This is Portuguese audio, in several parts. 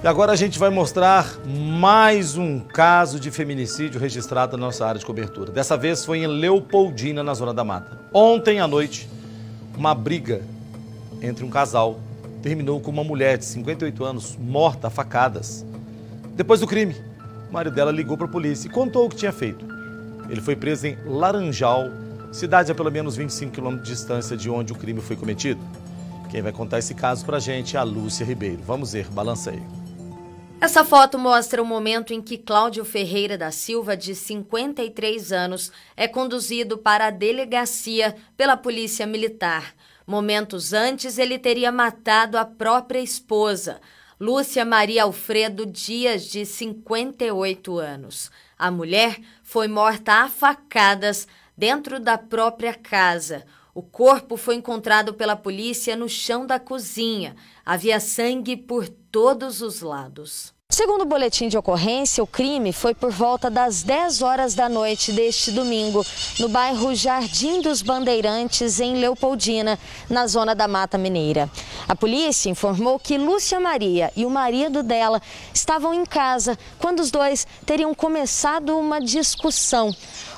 E agora a gente vai mostrar mais um caso de feminicídio registrado na nossa área de cobertura. Dessa vez foi em Leopoldina, na Zona da Mata. Ontem à noite, uma briga entre um casal terminou com uma mulher de 58 anos morta a facadas. Depois do crime, o marido dela ligou para a polícia e contou o que tinha feito. Ele foi preso em Laranjal, cidade a pelo menos 25 quilômetros de distância de onde o crime foi cometido. Quem vai contar esse caso para a gente é a Lúcia Ribeiro. Vamos ver, balança aí. Essa foto mostra o momento em que Cláudio Ferreira da Silva, de 53 anos, é conduzido para a delegacia pela Polícia Militar. Momentos antes, ele teria matado a própria esposa, Lúcia Maria Alfredo Dias, de 58 anos. A mulher foi morta a facadas dentro da própria casa. O corpo foi encontrado pela polícia no chão da cozinha. Havia sangue por todos os lados. Segundo o boletim de ocorrência, o crime foi por volta das 10 horas da noite deste domingo, no bairro Jardim dos Bandeirantes, em Leopoldina, na zona da Mata Mineira. A polícia informou que Lúcia Maria e o marido dela estavam em casa quando os dois teriam começado uma discussão.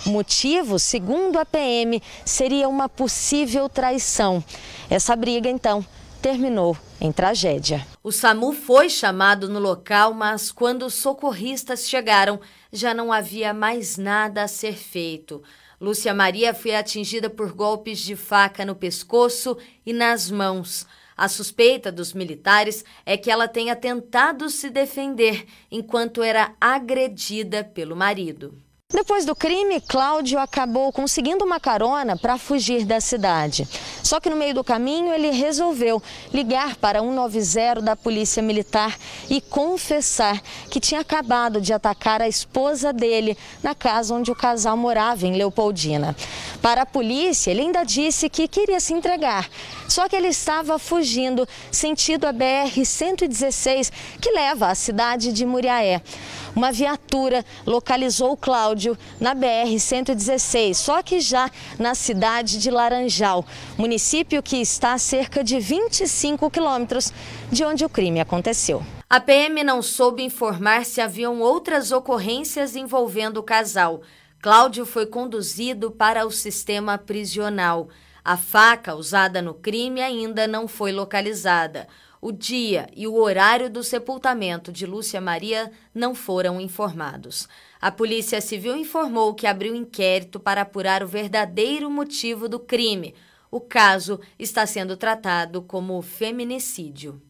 O motivo, segundo a PM, seria uma possível traição. Essa briga, então, terminou em tragédia. O SAMU foi chamado no local, mas quando os socorristas chegaram, já não havia mais nada a ser feito. Lúcia Maria foi atingida por golpes de faca no pescoço e nas mãos. A suspeita dos militares é que ela tenha tentado se defender enquanto era agredida pelo marido. Depois do crime, Cláudio acabou conseguindo uma carona para fugir da cidade. Só que no meio do caminho ele resolveu ligar para 190 da Polícia Militar e confessar que tinha acabado de atacar a esposa dele na casa onde o casal morava, em Leopoldina. Para a polícia, ele ainda disse que queria se entregar, só que ele estava fugindo sentido a BR-116, que leva à cidade de Muriaé. Uma viatura localizou Cláudio áudio na BR-116, só que já na cidade de Laranjal, município que está a cerca de 25 quilômetros de onde o crime aconteceu. A PM não soube informar se haviam outras ocorrências envolvendo o casal. Cláudio foi conduzido para o sistema prisional. A faca usada no crime ainda não foi localizada. O dia e o horário do sepultamento de Lúcia Maria não foram informados. A Polícia Civil informou que abriu inquérito para apurar o verdadeiro motivo do crime. O caso está sendo tratado como feminicídio.